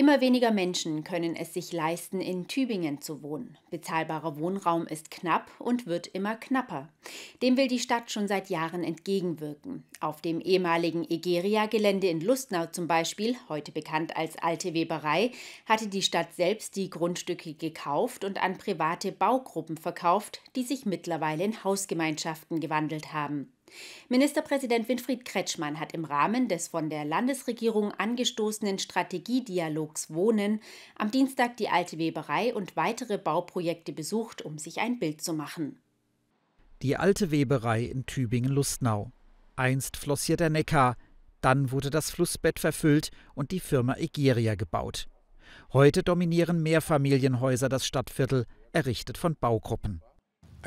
Immer weniger Menschen können es sich leisten, in Tübingen zu wohnen. Bezahlbarer Wohnraum ist knapp und wird immer knapper. Dem will die Stadt schon seit Jahren entgegenwirken. Auf dem ehemaligen Egeria-Gelände in Lustnau zum Beispiel, heute bekannt als Alte Weberei, hatte die Stadt selbst die Grundstücke gekauft und an private Baugruppen verkauft, die sich mittlerweile in Hausgemeinschaften gewandelt haben. Ministerpräsident Winfried Kretschmann hat im Rahmen des von der Landesregierung angestoßenen Strategiedialogs Wohnen am Dienstag die alte Weberei und weitere Bauprojekte besucht, um sich ein Bild zu machen. Die alte Weberei in Tübingen-Lustnau. Einst floss hier der Neckar, dann wurde das Flussbett verfüllt und die Firma Egeria gebaut. Heute dominieren Mehrfamilienhäuser das Stadtviertel, errichtet von Baugruppen.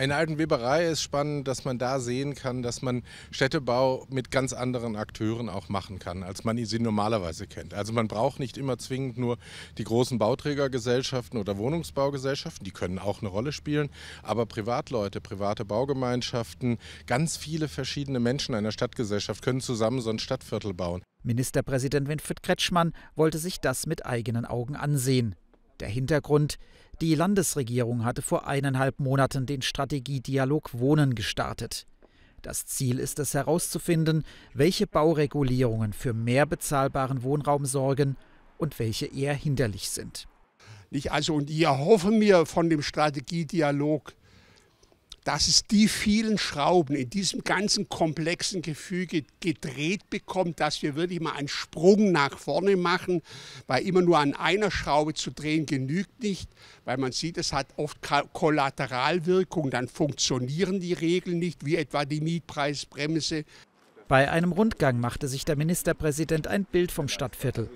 In alten Weberei ist spannend, dass man da sehen kann, dass man Städtebau mit ganz anderen Akteuren auch machen kann, als man sie normalerweise kennt. Also man braucht nicht immer zwingend nur die großen Bauträgergesellschaften oder Wohnungsbaugesellschaften, die können auch eine Rolle spielen, aber Privatleute, private Baugemeinschaften, ganz viele verschiedene Menschen einer Stadtgesellschaft können zusammen so ein Stadtviertel bauen. Ministerpräsident Winfried Kretschmann wollte sich das mit eigenen Augen ansehen. Der Hintergrund, die Landesregierung hatte vor eineinhalb Monaten den Strategiedialog Wohnen gestartet. Das Ziel ist es herauszufinden, welche Bauregulierungen für mehr bezahlbaren Wohnraum sorgen und welche eher hinderlich sind. Ich also, und hier hoffen wir von dem Strategiedialog dass es die vielen Schrauben in diesem ganzen komplexen Gefüge gedreht bekommt, dass wir wirklich mal einen Sprung nach vorne machen, weil immer nur an einer Schraube zu drehen genügt nicht, weil man sieht, es hat oft Kollateralwirkung, dann funktionieren die Regeln nicht, wie etwa die Mietpreisbremse. Bei einem Rundgang machte sich der Ministerpräsident ein Bild vom Stadtviertel.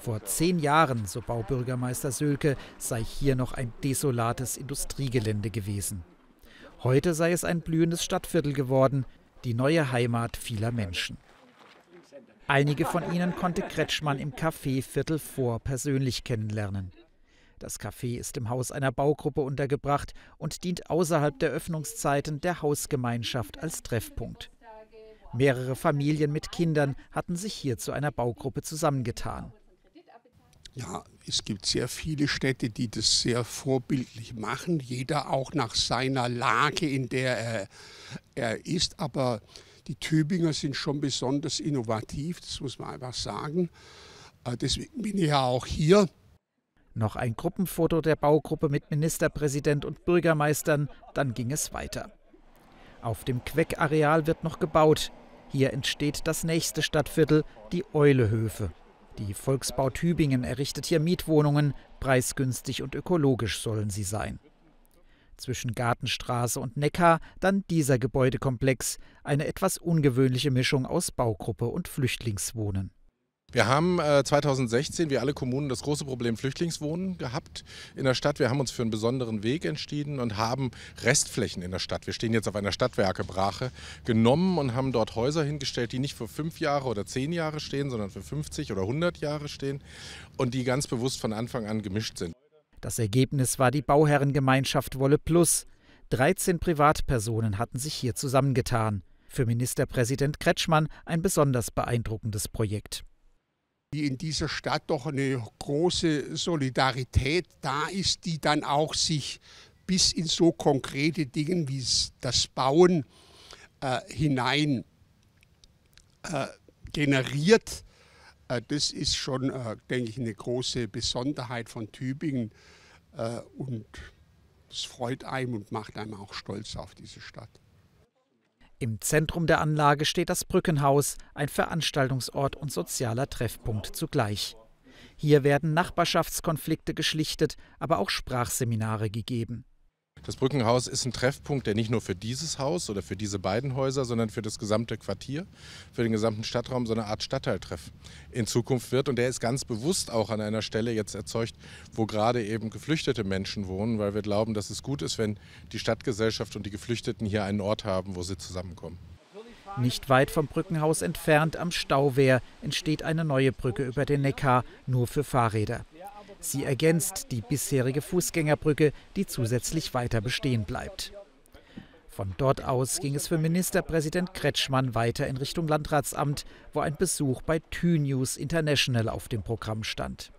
Vor zehn Jahren, so Baubürgermeister Sölke, sei hier noch ein desolates Industriegelände gewesen. Heute sei es ein blühendes Stadtviertel geworden, die neue Heimat vieler Menschen. Einige von ihnen konnte Kretschmann im Café Viertel vor persönlich kennenlernen. Das Café ist im Haus einer Baugruppe untergebracht und dient außerhalb der Öffnungszeiten der Hausgemeinschaft als Treffpunkt. Mehrere Familien mit Kindern hatten sich hier zu einer Baugruppe zusammengetan. Ja, es gibt sehr viele Städte, die das sehr vorbildlich machen, jeder auch nach seiner Lage, in der er, er ist. Aber die Tübinger sind schon besonders innovativ, das muss man einfach sagen. Äh, deswegen bin ich ja auch hier. Noch ein Gruppenfoto der Baugruppe mit Ministerpräsident und Bürgermeistern, dann ging es weiter. Auf dem Queck-Areal wird noch gebaut. Hier entsteht das nächste Stadtviertel, die Eulehöfe. Die Volksbau Tübingen errichtet hier Mietwohnungen, preisgünstig und ökologisch sollen sie sein. Zwischen Gartenstraße und Neckar dann dieser Gebäudekomplex, eine etwas ungewöhnliche Mischung aus Baugruppe und Flüchtlingswohnen. Wir haben äh, 2016, wie alle Kommunen, das große Problem Flüchtlingswohnen gehabt in der Stadt. Wir haben uns für einen besonderen Weg entschieden und haben Restflächen in der Stadt. Wir stehen jetzt auf einer Stadtwerkebrache genommen und haben dort Häuser hingestellt, die nicht für fünf Jahre oder zehn Jahre stehen, sondern für 50 oder 100 Jahre stehen und die ganz bewusst von Anfang an gemischt sind. Das Ergebnis war die Bauherrengemeinschaft Wolle Plus. 13 Privatpersonen hatten sich hier zusammengetan. Für Ministerpräsident Kretschmann ein besonders beeindruckendes Projekt wie in dieser Stadt doch eine große Solidarität da ist, die dann auch sich bis in so konkrete Dinge wie das Bauen äh, hinein äh, generiert. Äh, das ist schon, äh, denke ich, eine große Besonderheit von Tübingen äh, und es freut einem und macht einem auch stolz auf diese Stadt. Im Zentrum der Anlage steht das Brückenhaus, ein Veranstaltungsort und sozialer Treffpunkt zugleich. Hier werden Nachbarschaftskonflikte geschlichtet, aber auch Sprachseminare gegeben. Das Brückenhaus ist ein Treffpunkt, der nicht nur für dieses Haus oder für diese beiden Häuser, sondern für das gesamte Quartier, für den gesamten Stadtraum so eine Art Stadtteiltreff in Zukunft wird. Und der ist ganz bewusst auch an einer Stelle jetzt erzeugt, wo gerade eben geflüchtete Menschen wohnen, weil wir glauben, dass es gut ist, wenn die Stadtgesellschaft und die Geflüchteten hier einen Ort haben, wo sie zusammenkommen. Nicht weit vom Brückenhaus entfernt am Stauwehr entsteht eine neue Brücke über den Neckar, nur für Fahrräder. Sie ergänzt die bisherige Fußgängerbrücke, die zusätzlich weiter bestehen bleibt. Von dort aus ging es für Ministerpräsident Kretschmann weiter in Richtung Landratsamt, wo ein Besuch bei Two News International auf dem Programm stand.